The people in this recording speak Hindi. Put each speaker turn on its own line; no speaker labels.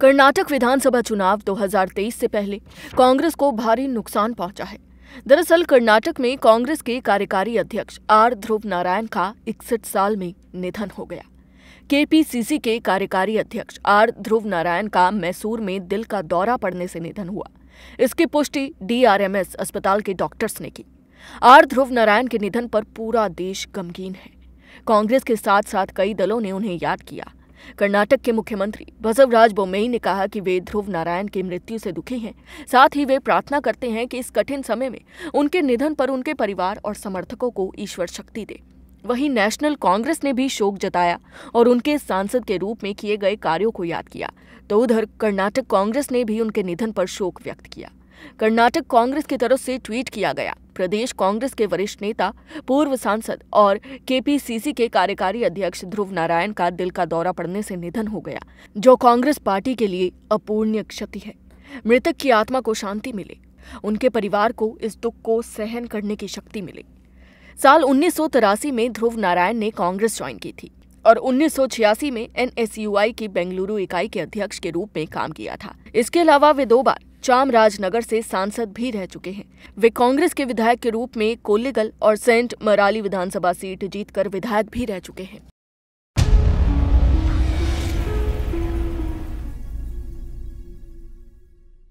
कर्नाटक विधानसभा चुनाव 2023 से पहले कांग्रेस को भारी नुकसान पहुंचा है दरअसल कर्नाटक में कांग्रेस के कार्यकारी अध्यक्ष आर ध्रुव नारायण का इकसठ साल में निधन हो गया केपीसीसी के कार्यकारी अध्यक्ष आर ध्रुव नारायण का मैसूर में दिल का दौरा पड़ने से निधन हुआ इसकी पुष्टि डीआरएमएस अस्पताल के डॉक्टर्स ने की आर ध्रुव नारायण के निधन पर पूरा देश गमगीन है कांग्रेस के साथ साथ कई दलों ने उन्हें याद किया कर्नाटक के मुख्यमंत्री बसवराज बोमेई ने कहा कि वे ध्रुव नारायण की मृत्यु से दुखी हैं साथ ही वे प्रार्थना करते हैं कि इस कठिन समय में उनके निधन पर उनके परिवार और समर्थकों को ईश्वर शक्ति दे वहीं नेशनल कांग्रेस ने भी शोक जताया और उनके सांसद के रूप में किए गए कार्यों को याद किया तो उधर कर्नाटक कांग्रेस ने भी उनके निधन पर शोक व्यक्त किया कर्नाटक कांग्रेस की तरफ से ट्वीट किया गया प्रदेश कांग्रेस के वरिष्ठ नेता पूर्व सांसद और केपीसीसी के कार्यकारी अध्यक्ष ध्रुव नारायण का दिल का दौरा पड़ने से निधन हो गया जो कांग्रेस पार्टी के लिए अपूर्णीय क्षति है मृतक की आत्मा को शांति मिले उनके परिवार को इस दुख को सहन करने की शक्ति मिले साल उन्नीस में ध्रुव नारायण ने कांग्रेस ज्वाइन की थी और उन्नीस में एनएसयूआई की बेंगलुरु इकाई के अध्यक्ष के रूप में काम किया था इसके अलावा वे दो बार चामराजनगर से सांसद भी रह चुके हैं वे कांग्रेस के विधायक के रूप में कोल्लेगल और सेंट मराली विधानसभा सीट जीतकर विधायक भी रह चुके हैं